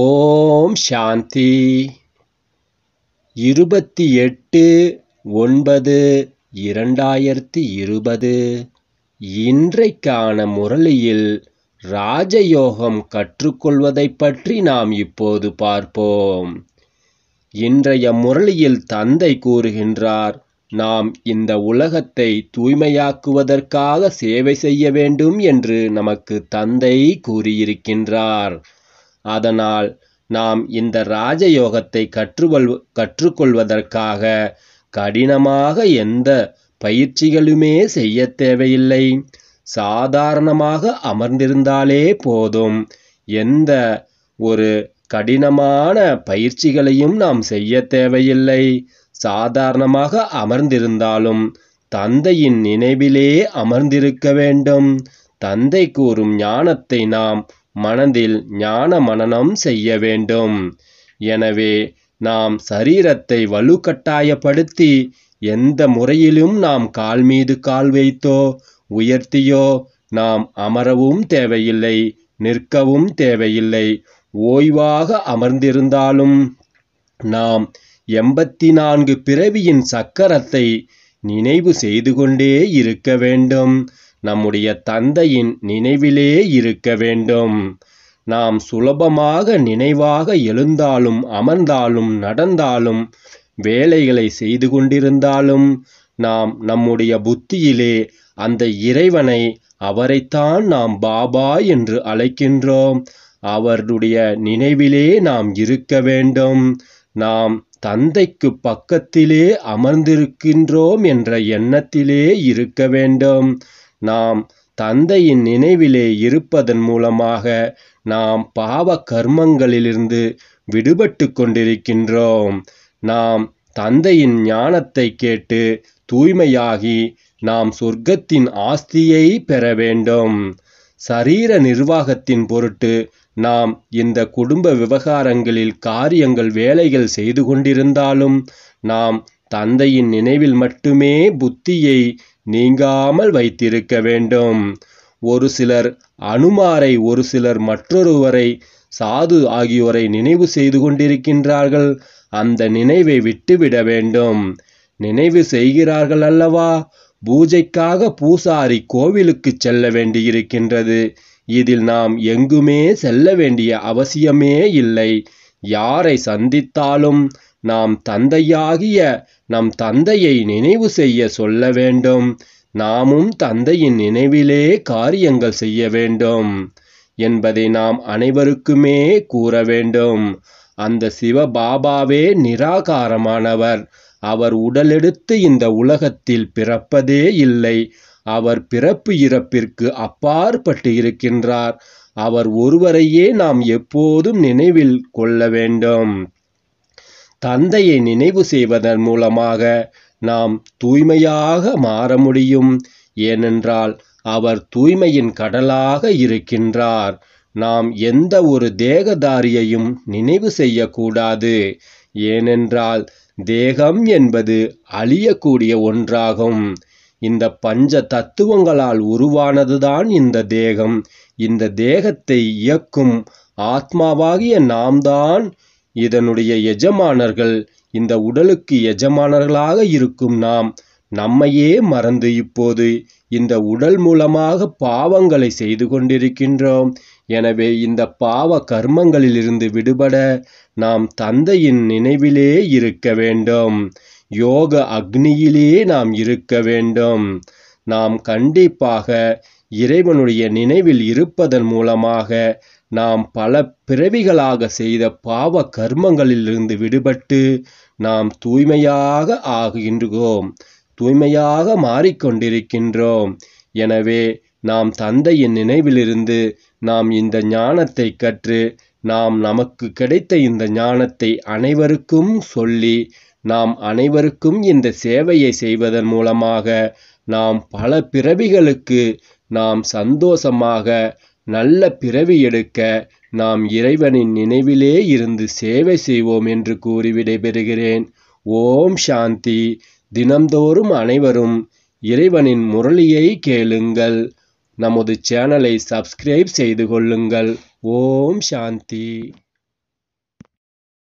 ஓம் சாந்தி இருபத்தி எட்டு ஒன்பது இரண்டாயிரத்தி இருபது இன்றைக்கான முரளியில் ராஜயோகம் கற்றுக்கொள்வதை பற்றி நாம் இப்போது பார்ப்போம் இன்றைய முரளியில் தந்தை கூறுகின்றார் நாம் இந்த உலகத்தை தூய்மையாக்குவதற்காக சேவை செய்ய வேண்டும் என்று நமக்கு தந்தை கூறியிருக்கின்றார் அதனால் நாம் இந்த ராஜயோகத்தை கற்றுவல் கற்றுக்கொள்வதற்காக கடினமாக எந்த பயிற்சிகளுமே செய்ய தேவையில்லை சாதாரணமாக அமர்ந்திருந்தாலே போதும் எந்த ஒரு கடினமான பயிற்சிகளையும் நாம் செய்ய தேவையில்லை சாதாரணமாக அமர்ந்திருந்தாலும் தந்தையின் நினைவிலே அமர்ந்திருக்க வேண்டும் தந்தை கூறும் ஞானத்தை நாம் மனதில் ஞான மனனம் செய்ய வேண்டும் எனவே நாம் சரீரத்தை வலுக்கட்டாயப்படுத்தி எந்த முறையிலும் நாம் கால் மீது கால் வைத்தோ உயர்த்தியோ நாம் அமரவும் தேவையில்லை நிற்கவும் தேவையில்லை ஓய்வாக அமர்ந்திருந்தாலும் நாம் எண்பத்தி நான்கு பிறவியின் சக்கரத்தை நினைவு செய்து கொண்டே இருக்க வேண்டும் நம்முடைய தந்தையின் நினைவிலே இருக்க வேண்டும் நாம் சுலபமாக நினைவாக எழுந்தாலும் அமர்ந்தாலும் நடந்தாலும் வேலைகளை செய்து கொண்டிருந்தாலும் நாம் நம்முடைய புத்தியிலே அந்த இறைவனை அவரைத்தான் நாம் பாபா என்று அழைக்கின்றோம் அவருடைய நினைவிலே நாம் இருக்க வேண்டும் நாம் தந்தைக்கு பக்கத்திலே அமர்ந்திருக்கின்றோம் என்ற எண்ணத்திலே இருக்க வேண்டும் நாம் தந்தையின் நினைவிலே இருப்பதன் மூலமாக நாம் பாவ கர்மங்களிலிருந்து விடுபட்டு கொண்டிருக்கின்றோம் நாம் தந்தையின் ஞானத்தை கேட்டு தூய்மையாகி நாம் சொர்க்கத்தின் ஆஸ்தியை பெற வேண்டும் சரீர நிர்வாகத்தின் பொருட்டு நாம் இந்த குடும்ப விவகாரங்களில் காரியங்கள் வேலைகள் செய்து கொண்டிருந்தாலும் நாம் தந்தையின் நினைவில் மட்டுமே புத்தியை நீங்காமல் வைத்திருக்க வேண்டும் ஒரு சிலர் அனுமாரை ஒரு சிலர் மற்றொருவரை சாது ஆகியோரை நினைவு செய்து கொண்டிருக்கின்றார்கள் அந்த நினைவை விட்டுவிட வேண்டும் நினைவு செய்கிறார்கள் அல்லவா பூஜைக்காக பூசாரி கோவிலுக்கு செல்ல வேண்டியிருக்கின்றது இதில் நாம் எங்குமே செல்ல வேண்டிய அவசியமே இல்லை யாரை சந்தித்தாலும் நாம் தந்தையாகிய நம் தந்தையை நினைவு செய்ய சொல்ல வேண்டும் நாமும் தந்தையின் நினைவிலே காரியங்கள் செய்ய வேண்டும் என்பதை நாம் அனைவருக்குமே கூற வேண்டும் அந்த சிவ பாபாவே நிராகாரமானவர் அவர் உடலெடுத்து இந்த உலகத்தில் பிறப்பதே இல்லை அவர் பிறப்பு இறப்பிற்கு அப்பாற்பட்டு இருக்கின்றார் அவர் ஒருவரையே நாம் எப்போதும் நினைவில் கொள்ள வேண்டும் தந்தையை நினைவு செய்வதன் மூலமாக நாம் தூய்மையாக மாற முடியும் ஏனென்றால் அவர் தூய்மையின் கடலாக இருக்கின்றார் நாம் எந்த ஒரு தேகதாரியையும் நினைவு செய்யக்கூடாது ஏனென்றால் தேகம் என்பது அழியக்கூடிய ஒன்றாகும் இந்த பஞ்ச தத்துவங்களால் உருவானதுதான் இந்த தேகம் இந்த தேகத்தை இயக்கும் ஆத்மாவாகிய நாம் தான் இதனுடைய எஜமானர்கள் இந்த உடலுக்கு எஜமானர்களாக இருக்கும் நாம் நம்மையே மறந்து இப்போது இந்த உடல் மூலமாக பாவங்களை செய்து கொண்டிருக்கின்றோம் எனவே இந்த பாவ கர்மங்களிலிருந்து விடுபட நாம் தந்தையின் நினைவிலே இருக்க வேண்டும் யோக அக்னியிலே நாம் இருக்க வேண்டும் நாம் கண்டிப்பாக இறைவனுடைய நினைவில் இருப்பதன் மூலமாக நாம் பல பிறவிகளாக செய்த பாவ கர்மங்களிலிருந்து விடுபட்டு நாம் தூய்மையாக ஆகின்றோம் தூய்மையாக மாறிக்கொண்டிருக்கின்றோம் எனவே நாம் தந்தையின் நினைவிலிருந்து நாம் இந்த ஞானத்தை கற்று நாம் நமக்கு கிடைத்த இந்த ஞானத்தை அனைவருக்கும் சொல்லி நாம் அனைவருக்கும் இந்த சேவையை செய்வதன் மூலமாக நாம் பல பிறவிகளுக்கு நாம் சந்தோஷமாக நல்ல பிறவி எடுக்க நாம் இறைவனின் நினைவிலே இருந்து சேவை செய்வோம் என்று கூறி விடைபெறுகிறேன் ஓம் சாந்தி தினம்தோறும் அனைவரும் இறைவனின் முரளியை கேளுங்கள் நமது சேனலை சப்ஸ்கிரைப் செய்து கொள்ளுங்கள் ஓம் சாந்தி